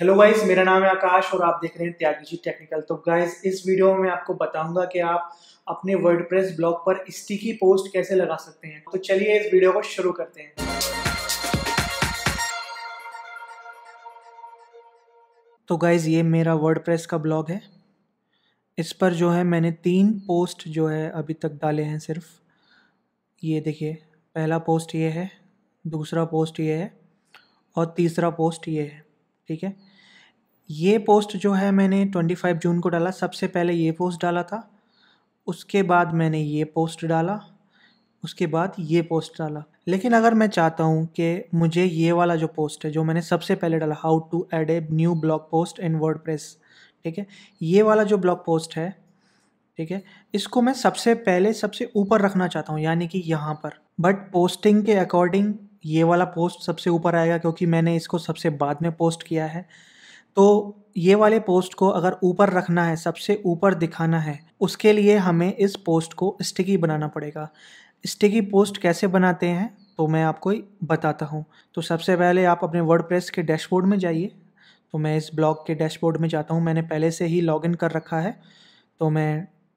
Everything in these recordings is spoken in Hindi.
हेलो गाइस मेरा नाम है आकाश और आप देख रहे हैं त्यागी जी टेक्निकल तो गाइस इस वीडियो में आपको बताऊंगा कि आप अपने वर्डप्रेस ब्लॉग पर स्टिकी पोस्ट कैसे लगा सकते हैं तो चलिए इस वीडियो को शुरू करते हैं तो गाइज ये मेरा वर्डप्रेस का ब्लॉग है इस पर जो है मैंने तीन पोस्ट जो है अभी तक डाले हैं सिर्फ ये देखिए पहला पोस्ट ये है दूसरा पोस्ट ये है और तीसरा पोस्ट ये है ठीक है ये पोस्ट जो है मैंने 25 जून को डाला सबसे पहले ये पोस्ट डाला था उसके बाद मैंने ये पोस्ट डाला उसके बाद ये पोस्ट डाला लेकिन अगर मैं चाहता हूँ कि मुझे ये वाला जो पोस्ट है जो मैंने सबसे पहले डाला how to add a new blog post in word ठीक है ये वाला जो ब्लॉग पोस्ट है ठीक है इसको मैं सबसे पहले सबसे ऊपर रखना चाहता हूँ यानी कि यहाँ पर बट पोस्टिंग के अकॉर्डिंग ये वाला पोस्ट सबसे ऊपर आएगा क्योंकि मैंने इसको सबसे बाद में पोस्ट किया है तो ये वाले पोस्ट को अगर ऊपर रखना है सबसे ऊपर दिखाना है उसके लिए हमें इस पोस्ट को स्टिकी बनाना पड़ेगा स्टिकी पोस्ट कैसे बनाते हैं तो मैं आपको बताता हूँ तो सबसे पहले आप अपने वर्ड के डैशबोर्ड में जाइए तो मैं इस ब्लॉग के डैशबोर्ड में जाता हूँ मैंने पहले से ही लॉगिन कर रखा है तो मैं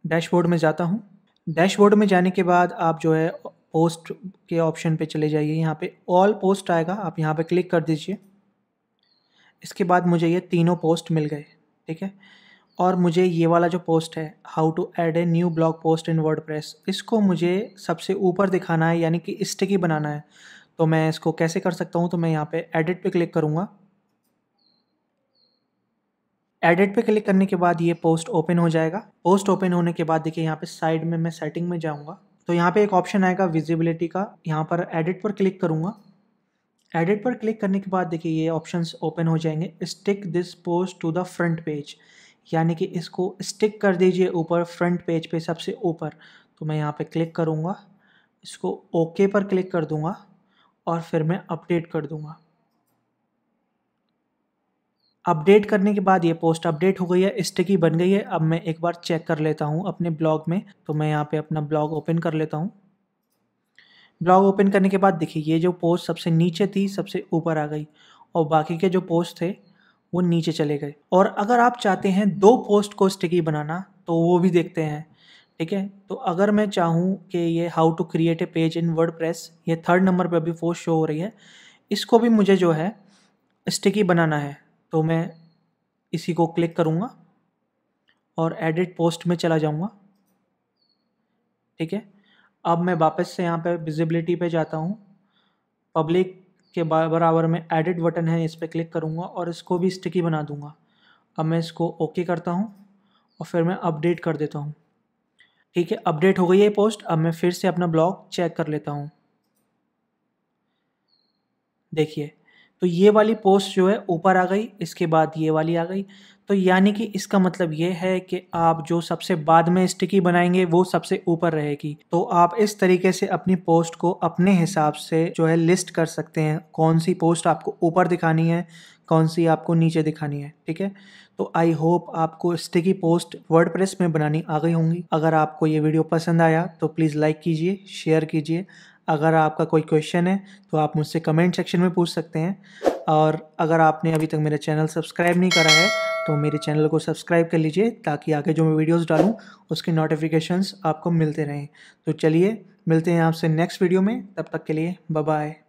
डैशबोर्ड में जाता हूँ डैशबोर्ड में जाने के बाद आप जो है पोस्ट के ऑप्शन पे चले जाइए यहाँ पे ऑल पोस्ट आएगा आप यहाँ पे क्लिक कर दीजिए इसके बाद मुझे ये तीनों पोस्ट मिल गए ठीक है और मुझे ये वाला जो पोस्ट है how to add a new blog post in word इसको मुझे सबसे ऊपर दिखाना है यानी कि स्टिकी बनाना है तो मैं इसको कैसे कर सकता हूँ तो मैं यहाँ पे एडिट पे क्लिक करूँगा एडिट पे क्लिक करने के बाद ये पोस्ट ओपन हो जाएगा पोस्ट ओपन होने के बाद देखिए यहाँ पे साइड में मैं सेटिंग में जाऊँगा तो यहाँ पे एक ऑप्शन आएगा विजिबिलिटी का यहाँ पर एडिट पर क्लिक करूँगा एडिट पर क्लिक करने के बाद देखिए ये ऑप्शंस ओपन हो जाएंगे stick this post to the front page यानी कि इसको स्टिक कर दीजिए ऊपर फ्रंट पेज पे सबसे ऊपर तो मैं यहाँ पे क्लिक करूँगा इसको ओके okay पर क्लिक कर दूँगा और फिर मैं अपडेट कर दूँगा अपडेट करने के बाद ये पोस्ट अपडेट हो गई है स्टिकी बन गई है अब मैं एक बार चेक कर लेता हूँ अपने ब्लॉग में तो मैं यहाँ पे अपना ब्लॉग ओपन कर लेता हूँ ब्लॉग ओपन करने के बाद देखिए ये जो पोस्ट सबसे नीचे थी सबसे ऊपर आ गई और बाकी के जो पोस्ट थे वो नीचे चले गए और अगर आप चाहते हैं दो पोस्ट को स्टिकी बनाना तो वो भी देखते हैं ठीक है तो अगर मैं चाहूँ कि ये how to create a page in word press ये थर्ड नंबर पर अभी पोस्ट शो हो रही है इसको भी मुझे जो है स्टिकी बनाना है तो मैं इसी को क्लिक करूँगा और एडिट पोस्ट में चला जाऊँगा ठीक है अब मैं वापस से यहाँ पे विजिबिलिटी पे जाता हूँ पब्लिक के बराबर में एडिट बटन है इस पर क्लिक करूँगा और इसको भी स्टिकी बना दूँगा अब मैं इसको ओके करता हूँ और फिर मैं अपडेट कर देता हूँ ठीक है अपडेट हो गई है पोस्ट अब मैं फिर से अपना ब्लॉग चेक कर लेता हूँ देखिए तो ये वाली पोस्ट जो है ऊपर आ गई इसके बाद ये वाली आ गई तो यानी कि इसका मतलब ये है कि आप जो सबसे बाद में स्टिकी बनाएंगे वो सबसे ऊपर रहेगी तो आप इस तरीके से अपनी पोस्ट को अपने हिसाब से जो है लिस्ट कर सकते हैं कौन सी पोस्ट आपको ऊपर दिखानी है कौन सी आपको नीचे दिखानी है ठीक है तो आई होप आपको स्टिकी पोस्ट वर्ड में बनानी आ गई होंगी अगर आपको ये वीडियो पसंद आया तो प्लीज़ लाइक कीजिए शेयर कीजिए अगर आपका कोई क्वेश्चन है तो आप मुझसे कमेंट सेक्शन में पूछ सकते हैं और अगर आपने अभी तक मेरा चैनल सब्सक्राइब नहीं करा है तो मेरे चैनल को सब्सक्राइब कर लीजिए ताकि आगे जो मैं वीडियोस डालूं उसके नोटिफिकेशंस आपको मिलते रहें तो चलिए मिलते हैं आपसे नेक्स्ट वीडियो में तब तक के लिए बाय